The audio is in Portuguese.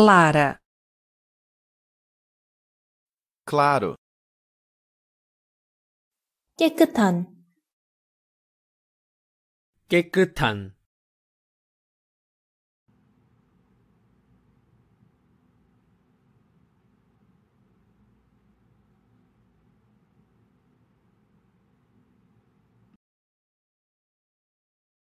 clara. Claro. que tan?